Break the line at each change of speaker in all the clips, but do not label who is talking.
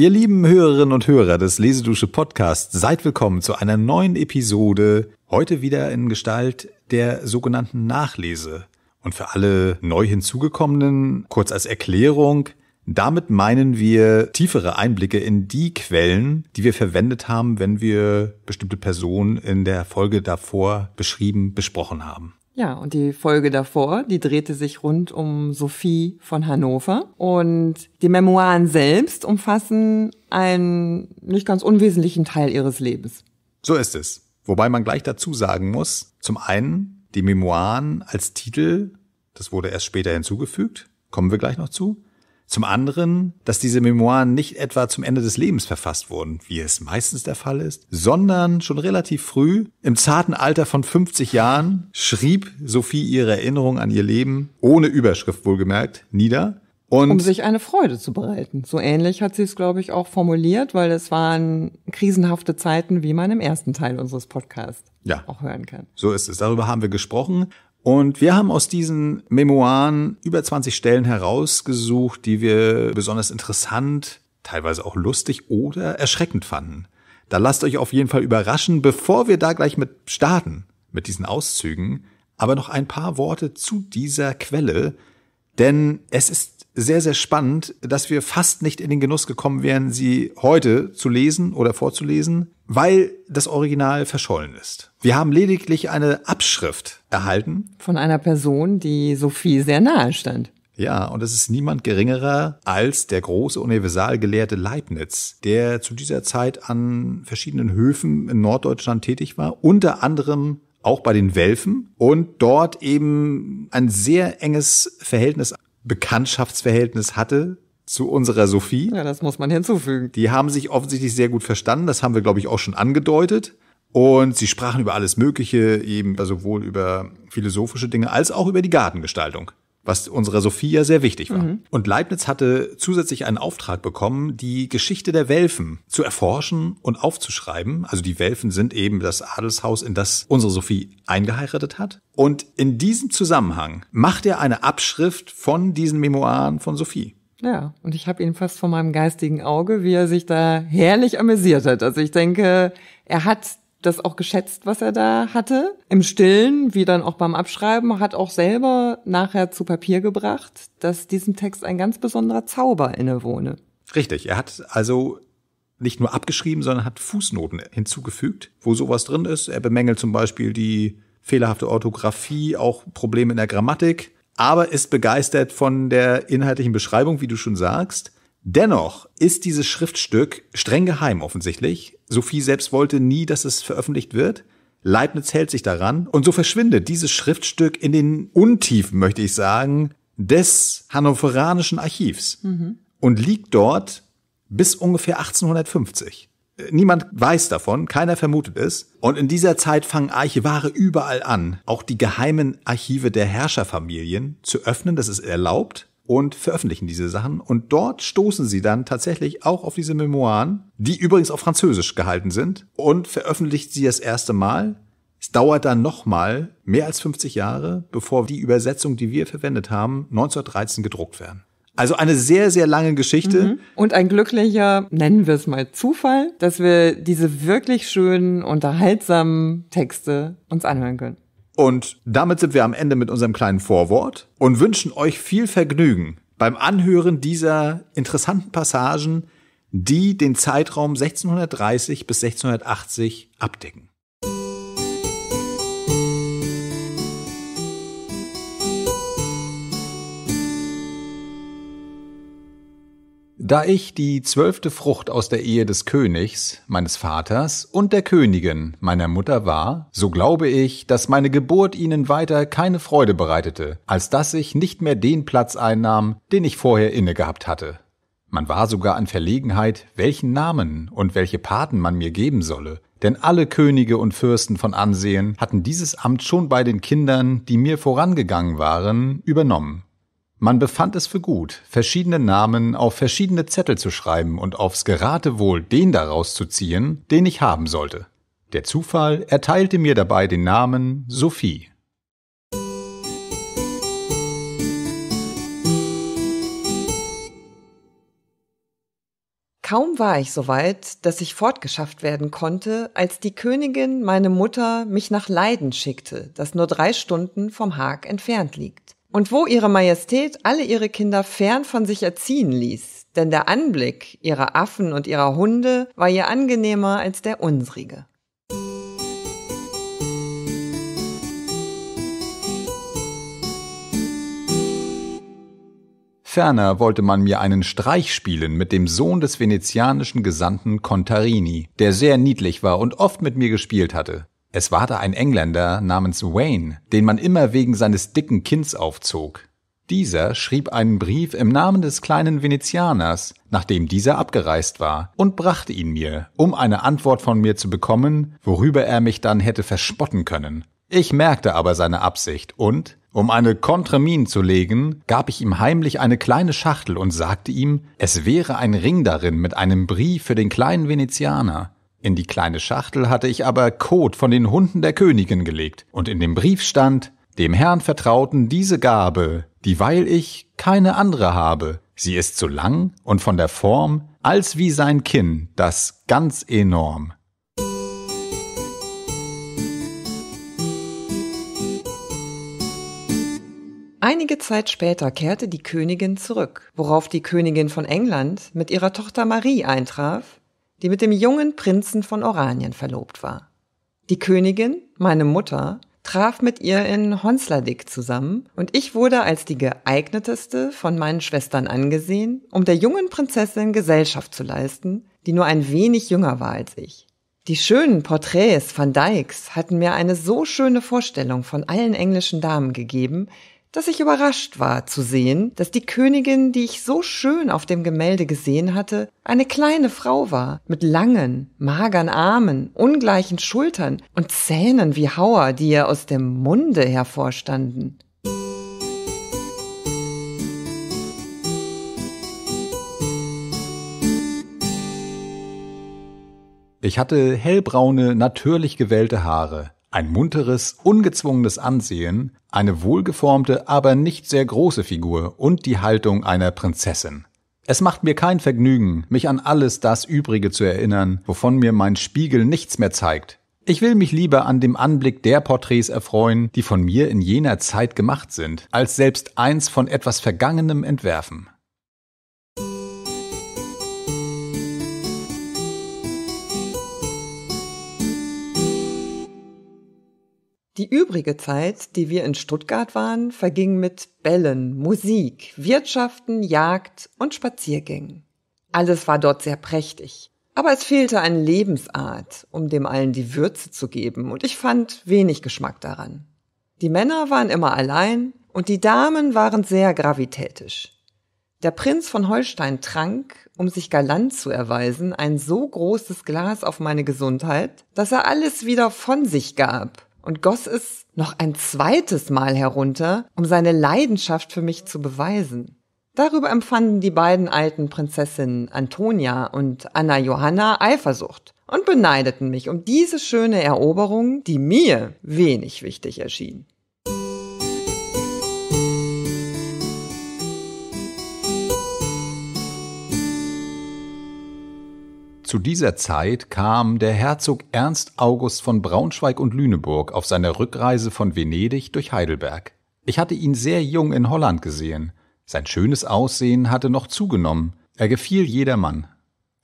Ihr lieben Hörerinnen und Hörer des Lesedusche Podcasts, seid willkommen zu einer neuen Episode, heute wieder in Gestalt der sogenannten Nachlese. Und für alle neu hinzugekommenen, kurz als Erklärung, damit meinen wir tiefere Einblicke in die Quellen, die wir verwendet haben, wenn wir bestimmte Personen in der Folge davor beschrieben, besprochen haben.
Ja, und die Folge davor, die drehte sich rund um Sophie von Hannover. Und die Memoiren selbst umfassen einen nicht ganz unwesentlichen Teil ihres Lebens.
So ist es. Wobei man gleich dazu sagen muss, zum einen, die Memoiren als Titel, das wurde erst später hinzugefügt, kommen wir gleich noch zu, zum anderen, dass diese Memoiren nicht etwa zum Ende des Lebens verfasst wurden, wie es meistens der Fall ist, sondern schon relativ früh, im zarten Alter von 50 Jahren, schrieb Sophie ihre Erinnerung an ihr Leben, ohne Überschrift wohlgemerkt, nieder. Und um sich
eine Freude zu bereiten. So ähnlich hat sie es, glaube ich, auch formuliert, weil es waren krisenhafte Zeiten, wie man im ersten Teil unseres Podcasts
ja. auch hören kann. So ist es. Darüber haben wir gesprochen. Und wir haben aus diesen Memoiren über 20 Stellen herausgesucht, die wir besonders interessant, teilweise auch lustig oder erschreckend fanden. Da lasst euch auf jeden Fall überraschen, bevor wir da gleich mit starten, mit diesen Auszügen, aber noch ein paar Worte zu dieser Quelle, denn es ist sehr, sehr spannend, dass wir fast nicht in den Genuss gekommen wären, sie heute zu lesen oder vorzulesen weil das Original verschollen ist. Wir haben lediglich eine Abschrift erhalten.
Von einer Person, die Sophie sehr nahe stand.
Ja, und es ist niemand geringerer als der große Universalgelehrte Leibniz, der zu dieser Zeit an verschiedenen Höfen in Norddeutschland tätig war, unter anderem auch bei den Welfen und dort eben ein sehr enges Verhältnis, Bekanntschaftsverhältnis hatte zu unserer Sophie. Ja, das muss man hinzufügen. Die haben sich offensichtlich sehr gut verstanden. Das haben wir, glaube ich, auch schon angedeutet. Und sie sprachen über alles Mögliche, eben also sowohl über philosophische Dinge als auch über die Gartengestaltung, was unserer Sophie ja sehr wichtig war. Mhm. Und Leibniz hatte zusätzlich einen Auftrag bekommen, die Geschichte der Welfen zu erforschen und aufzuschreiben. Also die Welfen sind eben das Adelshaus, in das unsere Sophie eingeheiratet hat. Und in diesem Zusammenhang macht er eine Abschrift von diesen Memoiren von Sophie.
Ja, und ich habe ihn fast vor meinem geistigen Auge, wie er sich da herrlich amüsiert hat. Also ich denke, er hat das auch geschätzt, was er da hatte. Im Stillen, wie dann auch beim Abschreiben, hat auch selber nachher zu Papier gebracht, dass diesem Text ein ganz besonderer Zauber innewohne.
Richtig, er hat also nicht nur abgeschrieben, sondern hat Fußnoten hinzugefügt, wo sowas drin ist. Er bemängelt zum Beispiel die fehlerhafte Orthographie, auch Probleme in der Grammatik aber ist begeistert von der inhaltlichen Beschreibung, wie du schon sagst. Dennoch ist dieses Schriftstück streng geheim offensichtlich. Sophie selbst wollte nie, dass es veröffentlicht wird. Leibniz hält sich daran und so verschwindet dieses Schriftstück in den Untiefen, möchte ich sagen, des hannoveranischen Archivs mhm. und liegt dort bis ungefähr 1850. Niemand weiß davon, keiner vermutet es. Und in dieser Zeit fangen Archivare überall an, auch die geheimen Archive der Herrscherfamilien zu öffnen, das ist erlaubt, und veröffentlichen diese Sachen. Und dort stoßen sie dann tatsächlich auch auf diese Memoiren, die übrigens auf Französisch gehalten sind, und veröffentlicht sie das erste Mal. Es dauert dann nochmal mehr als 50 Jahre, bevor die Übersetzung, die wir verwendet haben, 1913 gedruckt werden. Also eine sehr, sehr lange Geschichte. Mhm. Und ein glücklicher, nennen wir es mal Zufall, dass wir
diese wirklich schönen, unterhaltsamen Texte uns anhören können.
Und damit sind wir am Ende mit unserem kleinen Vorwort und wünschen euch viel Vergnügen beim Anhören dieser interessanten Passagen, die den Zeitraum 1630 bis 1680 abdecken. Da ich die zwölfte Frucht aus der Ehe des Königs, meines Vaters und der Königin, meiner Mutter war, so glaube ich, dass meine Geburt ihnen weiter keine Freude bereitete, als dass ich nicht mehr den Platz einnahm, den ich vorher inne gehabt hatte. Man war sogar an Verlegenheit, welchen Namen und welche Paten man mir geben solle, denn alle Könige und Fürsten von Ansehen hatten dieses Amt schon bei den Kindern, die mir vorangegangen waren, übernommen. Man befand es für gut, verschiedene Namen auf verschiedene Zettel zu schreiben und aufs Geratewohl den daraus zu ziehen, den ich haben sollte. Der Zufall erteilte mir dabei den Namen Sophie.
Kaum war ich so weit, dass ich fortgeschafft werden konnte, als die Königin, meine Mutter, mich nach Leiden schickte, das nur drei Stunden vom Haag entfernt liegt. Und wo ihre Majestät alle ihre Kinder fern von sich erziehen ließ, denn der Anblick ihrer Affen und ihrer Hunde war ihr angenehmer als der unsrige.
Ferner wollte man mir einen Streich spielen mit dem Sohn des venezianischen Gesandten Contarini, der sehr niedlich war und oft mit mir gespielt hatte. Es war da ein Engländer namens Wayne, den man immer wegen seines dicken Kinns aufzog. Dieser schrieb einen Brief im Namen des kleinen Venezianers, nachdem dieser abgereist war, und brachte ihn mir, um eine Antwort von mir zu bekommen, worüber er mich dann hätte verspotten können. Ich merkte aber seine Absicht und, um eine Kontramin zu legen, gab ich ihm heimlich eine kleine Schachtel und sagte ihm, es wäre ein Ring darin mit einem Brief für den kleinen Venezianer. In die kleine Schachtel hatte ich aber Kot von den Hunden der Königin gelegt, und in dem Brief stand, dem Herrn vertrauten diese Gabe, dieweil ich keine andere habe. Sie ist zu lang und von der Form als wie sein Kinn, das ganz enorm.
Einige Zeit später kehrte die Königin zurück, worauf die Königin von England mit ihrer Tochter Marie eintraf die mit dem jungen Prinzen von Oranien verlobt war. Die Königin, meine Mutter, traf mit ihr in Honsladik zusammen und ich wurde als die geeigneteste von meinen Schwestern angesehen, um der jungen Prinzessin Gesellschaft zu leisten, die nur ein wenig jünger war als ich. Die schönen Porträts van Dycks hatten mir eine so schöne Vorstellung von allen englischen Damen gegeben, dass ich überrascht war zu sehen, dass die Königin, die ich so schön auf dem Gemälde gesehen hatte, eine kleine Frau war, mit langen, magern Armen, ungleichen Schultern und Zähnen wie Hauer, die ihr aus dem Munde hervorstanden.
Ich hatte hellbraune, natürlich gewählte Haare, ein munteres, ungezwungenes Ansehen, eine wohlgeformte, aber nicht sehr große Figur und die Haltung einer Prinzessin. Es macht mir kein Vergnügen, mich an alles das Übrige zu erinnern, wovon mir mein Spiegel nichts mehr zeigt. Ich will mich lieber an dem Anblick der Porträts erfreuen, die von mir in jener Zeit gemacht sind, als selbst eins von etwas Vergangenem entwerfen.
Die übrige Zeit, die wir in Stuttgart waren, verging mit Bällen, Musik, Wirtschaften, Jagd und Spaziergängen. Alles war dort sehr prächtig. Aber es fehlte an Lebensart, um dem allen die Würze zu geben, und ich fand wenig Geschmack daran. Die Männer waren immer allein, und die Damen waren sehr gravitätisch. Der Prinz von Holstein trank, um sich galant zu erweisen, ein so großes Glas auf meine Gesundheit, dass er alles wieder von sich gab und goss es noch ein zweites Mal herunter, um seine Leidenschaft für mich zu beweisen. Darüber empfanden die beiden alten Prinzessinnen Antonia und Anna Johanna Eifersucht und beneideten mich um diese schöne Eroberung, die mir wenig wichtig erschien.
Zu dieser Zeit kam der Herzog Ernst August von Braunschweig und Lüneburg auf seiner Rückreise von Venedig durch Heidelberg. Ich hatte ihn sehr jung in Holland gesehen. Sein schönes Aussehen hatte noch zugenommen. Er gefiel jedermann.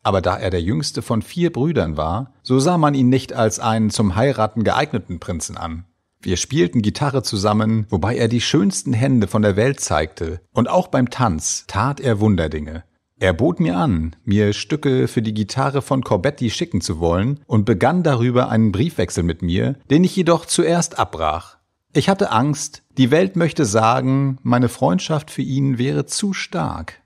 Aber da er der jüngste von vier Brüdern war, so sah man ihn nicht als einen zum Heiraten geeigneten Prinzen an. Wir spielten Gitarre zusammen, wobei er die schönsten Hände von der Welt zeigte, und auch beim Tanz tat er Wunderdinge. Er bot mir an, mir Stücke für die Gitarre von Corbetti schicken zu wollen und begann darüber einen Briefwechsel mit mir, den ich jedoch zuerst abbrach. Ich hatte Angst, die Welt möchte sagen, meine Freundschaft für ihn wäre zu stark.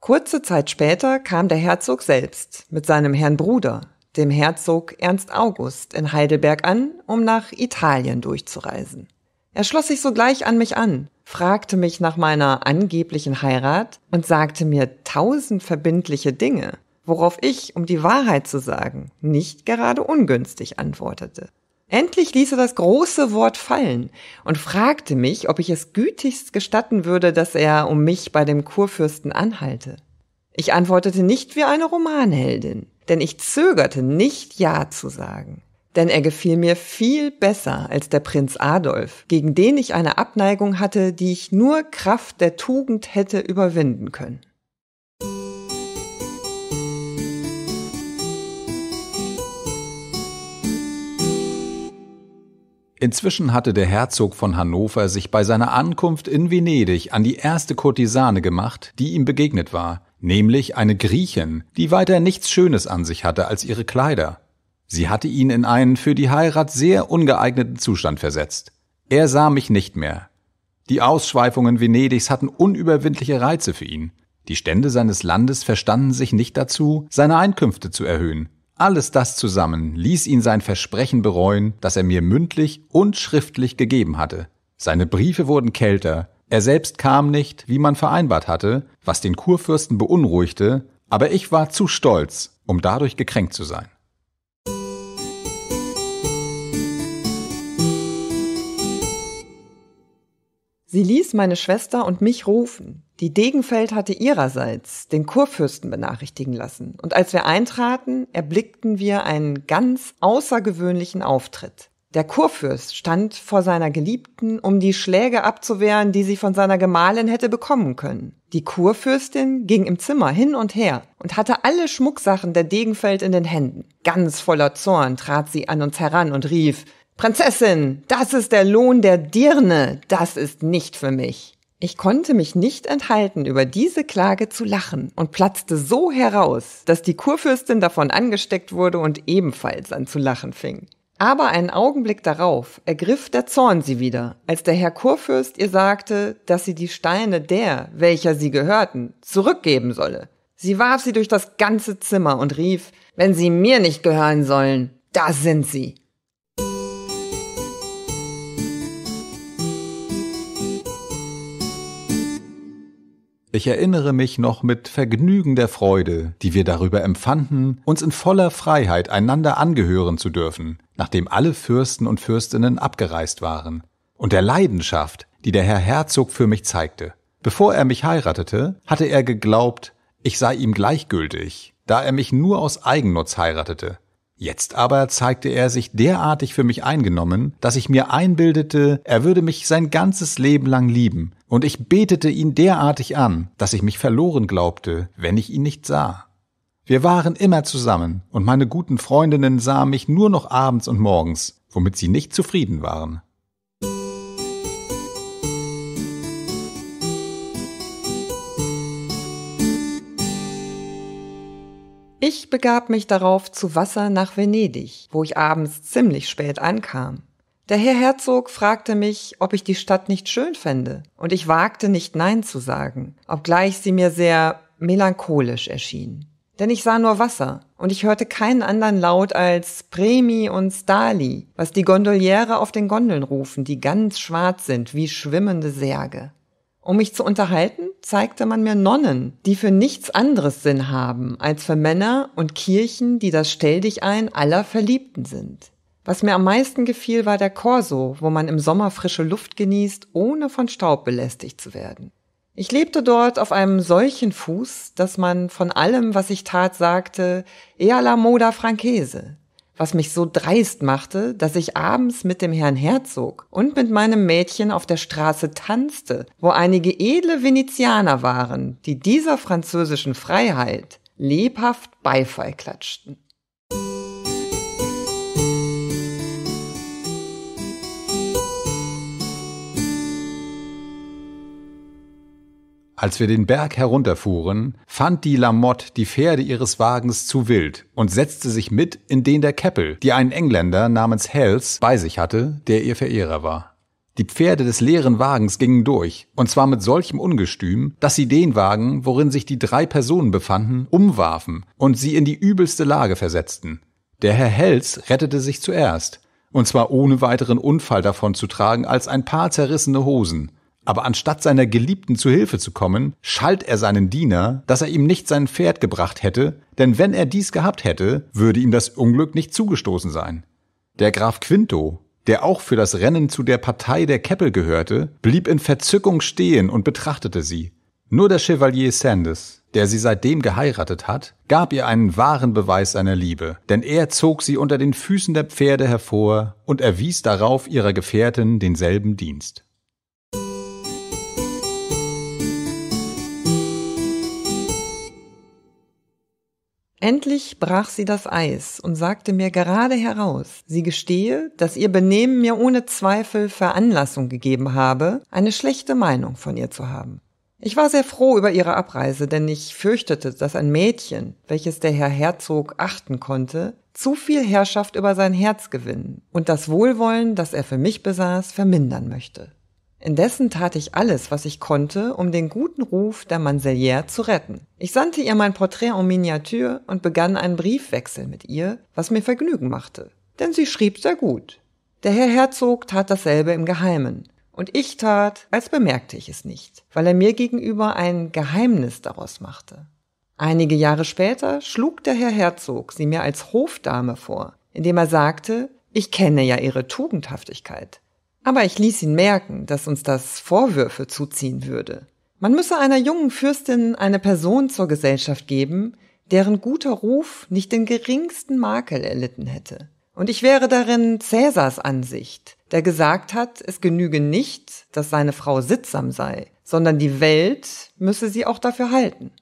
Kurze Zeit später kam der Herzog selbst mit seinem Herrn Bruder, dem Herzog Ernst August, in Heidelberg an, um nach Italien durchzureisen. Er schloss sich sogleich an mich an, fragte mich nach meiner angeblichen Heirat und sagte mir tausend verbindliche Dinge, worauf ich, um die Wahrheit zu sagen, nicht gerade ungünstig antwortete. Endlich ließ er das große Wort fallen und fragte mich, ob ich es gütigst gestatten würde, dass er um mich bei dem Kurfürsten anhalte. Ich antwortete nicht wie eine Romanheldin, denn ich zögerte nicht Ja zu sagen. Denn er gefiel mir viel besser als der Prinz Adolf, gegen den ich eine Abneigung hatte, die ich nur Kraft der Tugend hätte überwinden können.
Inzwischen hatte der Herzog von Hannover sich bei seiner Ankunft in Venedig an die erste Kurtisane gemacht, die ihm begegnet war, nämlich eine Griechin, die weiter nichts Schönes an sich hatte als ihre Kleider. Sie hatte ihn in einen für die Heirat sehr ungeeigneten Zustand versetzt. Er sah mich nicht mehr. Die Ausschweifungen Venedigs hatten unüberwindliche Reize für ihn. Die Stände seines Landes verstanden sich nicht dazu, seine Einkünfte zu erhöhen. Alles das zusammen ließ ihn sein Versprechen bereuen, das er mir mündlich und schriftlich gegeben hatte. Seine Briefe wurden kälter, er selbst kam nicht, wie man vereinbart hatte, was den Kurfürsten beunruhigte, aber ich war zu stolz, um dadurch gekränkt zu sein.
Sie ließ meine Schwester und mich rufen. Die Degenfeld hatte ihrerseits den Kurfürsten benachrichtigen lassen. Und als wir eintraten, erblickten wir einen ganz außergewöhnlichen Auftritt. Der Kurfürst stand vor seiner Geliebten, um die Schläge abzuwehren, die sie von seiner Gemahlin hätte bekommen können. Die Kurfürstin ging im Zimmer hin und her und hatte alle Schmucksachen der Degenfeld in den Händen. Ganz voller Zorn trat sie an uns heran und rief Prinzessin, das ist der Lohn der Dirne, das ist nicht für mich. Ich konnte mich nicht enthalten, über diese Klage zu lachen und platzte so heraus, dass die Kurfürstin davon angesteckt wurde und ebenfalls an zu lachen fing. Aber einen Augenblick darauf ergriff der Zorn sie wieder, als der Herr Kurfürst ihr sagte, dass sie die Steine der, welcher sie gehörten, zurückgeben solle. Sie warf sie durch das ganze Zimmer und rief, wenn sie mir nicht gehören sollen, da sind sie.
Ich erinnere mich noch mit Vergnügen der Freude, die wir darüber empfanden, uns in voller Freiheit einander angehören zu dürfen, nachdem alle Fürsten und Fürstinnen abgereist waren, und der Leidenschaft, die der Herr Herzog für mich zeigte. Bevor er mich heiratete, hatte er geglaubt, ich sei ihm gleichgültig, da er mich nur aus Eigennutz heiratete. Jetzt aber zeigte er sich derartig für mich eingenommen, dass ich mir einbildete, er würde mich sein ganzes Leben lang lieben, und ich betete ihn derartig an, dass ich mich verloren glaubte, wenn ich ihn nicht sah. Wir waren immer zusammen, und meine guten Freundinnen sahen mich nur noch abends und morgens, womit sie nicht zufrieden waren.
Ich begab mich darauf zu Wasser nach Venedig, wo ich abends ziemlich spät ankam. Der Herr Herzog fragte mich, ob ich die Stadt nicht schön fände, und ich wagte nicht Nein zu sagen, obgleich sie mir sehr melancholisch erschien. Denn ich sah nur Wasser, und ich hörte keinen anderen Laut als Premi und Stali, was die Gondoliere auf den Gondeln rufen, die ganz schwarz sind wie schwimmende Särge. Um mich zu unterhalten, zeigte man mir Nonnen, die für nichts anderes Sinn haben als für Männer und Kirchen, die das Stelldichein aller Verliebten sind. Was mir am meisten gefiel, war der Korso, wo man im Sommer frische Luft genießt, ohne von Staub belästigt zu werden. Ich lebte dort auf einem solchen Fuß, dass man von allem, was ich tat, sagte, Ea la moda francese, was mich so dreist machte, dass ich abends mit dem Herrn Herzog und mit meinem Mädchen auf der Straße tanzte, wo einige edle Venezianer waren, die dieser französischen Freiheit lebhaft Beifall klatschten.
Als wir den Berg herunterfuhren, fand die Lamotte die Pferde ihres Wagens zu wild und setzte sich mit in den der Keppel, die einen Engländer namens Hells bei sich hatte, der ihr Verehrer war. Die Pferde des leeren Wagens gingen durch, und zwar mit solchem Ungestüm, dass sie den Wagen, worin sich die drei Personen befanden, umwarfen und sie in die übelste Lage versetzten. Der Herr Hells rettete sich zuerst, und zwar ohne weiteren Unfall davon zu tragen als ein paar zerrissene Hosen, aber anstatt seiner Geliebten zu Hilfe zu kommen, schalt er seinen Diener, dass er ihm nicht sein Pferd gebracht hätte, denn wenn er dies gehabt hätte, würde ihm das Unglück nicht zugestoßen sein. Der Graf Quinto, der auch für das Rennen zu der Partei der Keppel gehörte, blieb in Verzückung stehen und betrachtete sie. Nur der Chevalier Sandes, der sie seitdem geheiratet hat, gab ihr einen wahren Beweis seiner Liebe, denn er zog sie unter den Füßen der Pferde hervor und erwies darauf ihrer Gefährtin denselben Dienst.
Endlich brach sie das Eis und sagte mir gerade heraus, sie gestehe, dass ihr Benehmen mir ohne Zweifel Veranlassung gegeben habe, eine schlechte Meinung von ihr zu haben. Ich war sehr froh über ihre Abreise, denn ich fürchtete, dass ein Mädchen, welches der Herr Herzog achten konnte, zu viel Herrschaft über sein Herz gewinnen und das Wohlwollen, das er für mich besaß, vermindern möchte. Indessen tat ich alles, was ich konnte, um den guten Ruf der Manselière zu retten. Ich sandte ihr mein Porträt en Miniatur und begann einen Briefwechsel mit ihr, was mir Vergnügen machte. Denn sie schrieb sehr gut. Der Herr Herzog tat dasselbe im Geheimen. Und ich tat, als bemerkte ich es nicht, weil er mir gegenüber ein Geheimnis daraus machte. Einige Jahre später schlug der Herr Herzog sie mir als Hofdame vor, indem er sagte, ich kenne ja ihre Tugendhaftigkeit. Aber ich ließ ihn merken, dass uns das Vorwürfe zuziehen würde. Man müsse einer jungen Fürstin eine Person zur Gesellschaft geben, deren guter Ruf nicht den geringsten Makel erlitten hätte. Und ich wäre darin Cäsars Ansicht, der gesagt hat, es genüge nicht, dass seine Frau sittsam sei, sondern die Welt müsse sie auch dafür halten.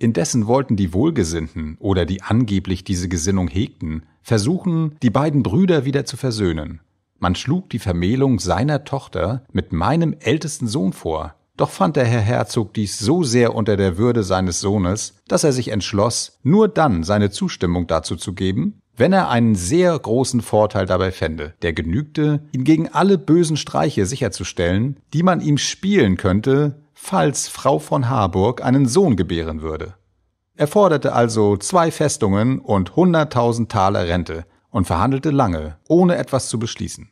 Indessen wollten die Wohlgesinnten oder die angeblich diese Gesinnung hegten, versuchen, die beiden Brüder wieder zu versöhnen. Man schlug die Vermählung seiner Tochter mit meinem ältesten Sohn vor, doch fand der Herr Herzog dies so sehr unter der Würde seines Sohnes, dass er sich entschloss, nur dann seine Zustimmung dazu zu geben, wenn er einen sehr großen Vorteil dabei fände, der genügte, ihn gegen alle bösen Streiche sicherzustellen, die man ihm spielen könnte, falls Frau von Harburg einen Sohn gebären würde. Er forderte also zwei Festungen und 100.000 Taler Rente und verhandelte lange, ohne etwas zu beschließen.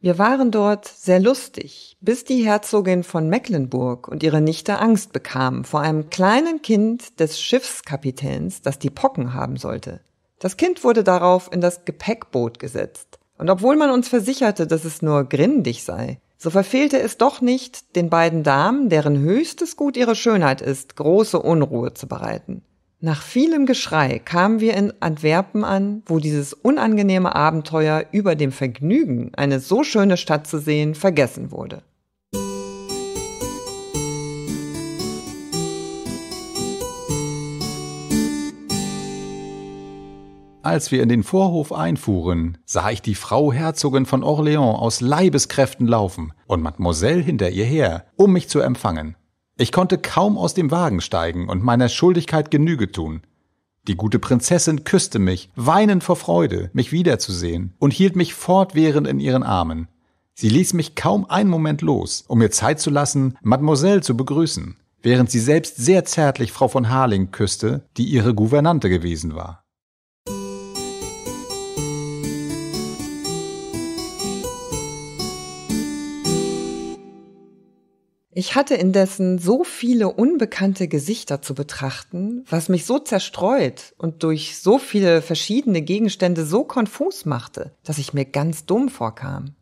Wir
waren dort sehr lustig, bis die Herzogin von Mecklenburg und ihre Nichte Angst bekamen vor einem kleinen Kind des Schiffskapitäns, das die Pocken haben sollte. Das Kind wurde darauf in das Gepäckboot gesetzt. Und obwohl man uns versicherte, dass es nur grindig sei, so verfehlte es doch nicht, den beiden Damen, deren höchstes Gut ihre Schönheit ist, große Unruhe zu bereiten. Nach vielem Geschrei kamen wir in Antwerpen an, wo dieses unangenehme Abenteuer über dem Vergnügen, eine so schöne Stadt zu sehen, vergessen wurde.
als wir in den Vorhof einfuhren, sah ich die Frau Herzogin von Orléans aus Leibeskräften laufen und Mademoiselle hinter ihr her, um mich zu empfangen. Ich konnte kaum aus dem Wagen steigen und meiner Schuldigkeit Genüge tun. Die gute Prinzessin küsste mich, weinend vor Freude, mich wiederzusehen, und hielt mich fortwährend in ihren Armen. Sie ließ mich kaum einen Moment los, um mir Zeit zu lassen, Mademoiselle zu begrüßen, während sie selbst sehr zärtlich Frau von Harling küsste, die ihre Gouvernante gewesen war.
Ich hatte indessen so viele unbekannte Gesichter zu betrachten, was mich so zerstreut und durch so viele verschiedene Gegenstände so konfus machte, dass ich mir ganz dumm vorkam.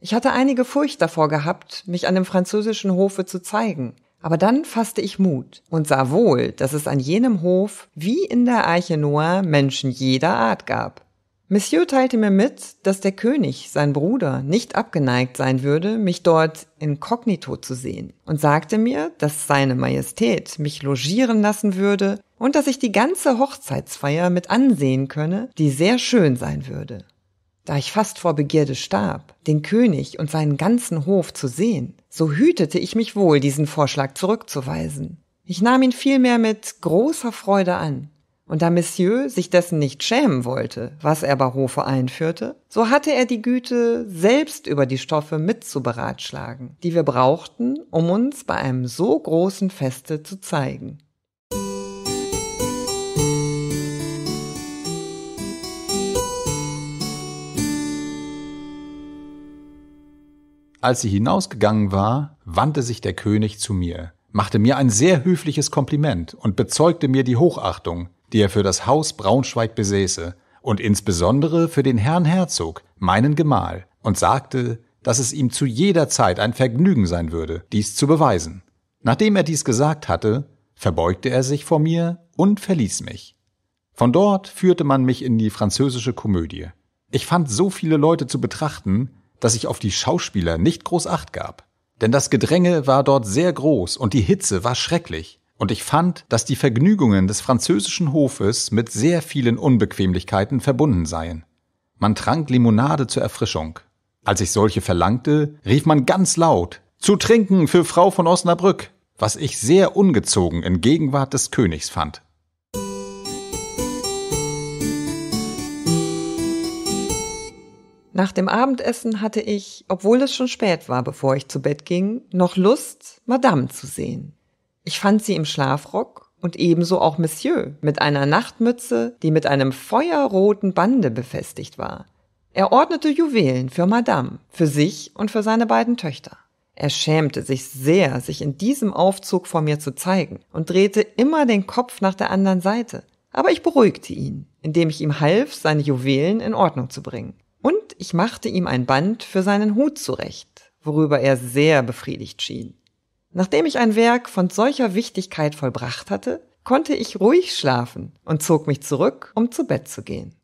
Ich hatte einige Furcht davor gehabt, mich an dem französischen Hofe zu zeigen, aber dann fasste ich Mut und sah wohl, dass es an jenem Hof wie in der Arche Noah Menschen jeder Art gab. Monsieur teilte mir mit, dass der König, sein Bruder, nicht abgeneigt sein würde, mich dort inkognito zu sehen und sagte mir, dass seine Majestät mich logieren lassen würde und dass ich die ganze Hochzeitsfeier mit ansehen könne, die sehr schön sein würde. Da ich fast vor Begierde starb, den König und seinen ganzen Hof zu sehen, so hütete ich mich wohl, diesen Vorschlag zurückzuweisen. Ich nahm ihn vielmehr mit großer Freude an und da Monsieur sich dessen nicht schämen wollte, was er bei Hofe einführte, so hatte er die Güte, selbst über die Stoffe mitzuberatschlagen, die wir brauchten, um uns bei einem so großen Feste zu zeigen.
Als sie hinausgegangen war, wandte sich der König zu mir, machte mir ein sehr höfliches Kompliment und bezeugte mir die Hochachtung, die er für das Haus Braunschweig besäße und insbesondere für den Herrn Herzog, meinen Gemahl, und sagte, dass es ihm zu jeder Zeit ein Vergnügen sein würde, dies zu beweisen. Nachdem er dies gesagt hatte, verbeugte er sich vor mir und verließ mich. Von dort führte man mich in die französische Komödie. Ich fand so viele Leute zu betrachten, dass ich auf die Schauspieler nicht groß Acht gab. Denn das Gedränge war dort sehr groß und die Hitze war schrecklich. Und ich fand, dass die Vergnügungen des französischen Hofes mit sehr vielen Unbequemlichkeiten verbunden seien. Man trank Limonade zur Erfrischung. Als ich solche verlangte, rief man ganz laut Zu trinken für Frau von Osnabrück, was ich sehr ungezogen in Gegenwart des Königs fand.
Nach dem Abendessen hatte ich, obwohl es schon spät war, bevor ich zu Bett ging, noch Lust, Madame zu sehen. Ich fand sie im Schlafrock und ebenso auch Monsieur mit einer Nachtmütze, die mit einem feuerroten Bande befestigt war. Er ordnete Juwelen für Madame, für sich und für seine beiden Töchter. Er schämte sich sehr, sich in diesem Aufzug vor mir zu zeigen und drehte immer den Kopf nach der anderen Seite. Aber ich beruhigte ihn, indem ich ihm half, seine Juwelen in Ordnung zu bringen. Und ich machte ihm ein Band für seinen Hut zurecht, worüber er sehr befriedigt schien. Nachdem ich ein Werk von solcher Wichtigkeit vollbracht hatte, konnte ich ruhig schlafen und zog mich zurück, um zu Bett zu
gehen.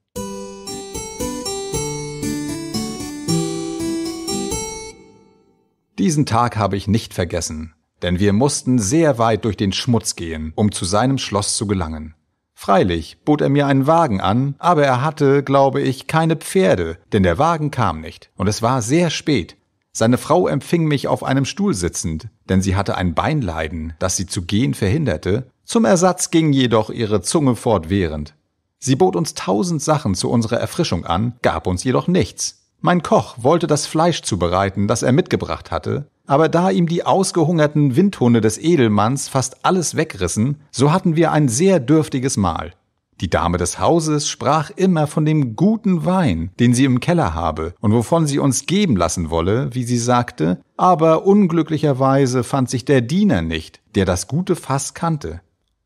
Diesen Tag habe ich nicht vergessen, denn wir mussten sehr weit durch den Schmutz gehen, um zu seinem Schloss zu gelangen. Freilich bot er mir einen Wagen an, aber er hatte, glaube ich, keine Pferde, denn der Wagen kam nicht, und es war sehr spät, seine Frau empfing mich auf einem Stuhl sitzend, denn sie hatte ein Beinleiden, das sie zu gehen verhinderte, zum Ersatz ging jedoch ihre Zunge fortwährend. Sie bot uns tausend Sachen zu unserer Erfrischung an, gab uns jedoch nichts. Mein Koch wollte das Fleisch zubereiten, das er mitgebracht hatte, aber da ihm die ausgehungerten Windhunde des Edelmanns fast alles wegrissen, so hatten wir ein sehr dürftiges Mahl. Die Dame des Hauses sprach immer von dem guten Wein, den sie im Keller habe und wovon sie uns geben lassen wolle, wie sie sagte, aber unglücklicherweise fand sich der Diener nicht, der das gute Fass kannte.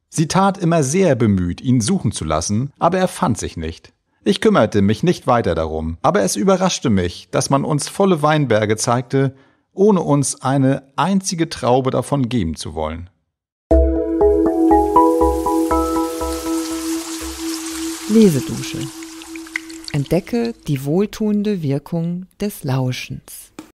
Sie tat immer sehr bemüht, ihn suchen zu lassen, aber er fand sich nicht. Ich kümmerte mich nicht weiter darum, aber es überraschte mich, dass man uns volle Weinberge zeigte, ohne uns eine einzige Traube davon geben zu wollen.
Lesedusche. Entdecke die wohltuende Wirkung des Lauschens.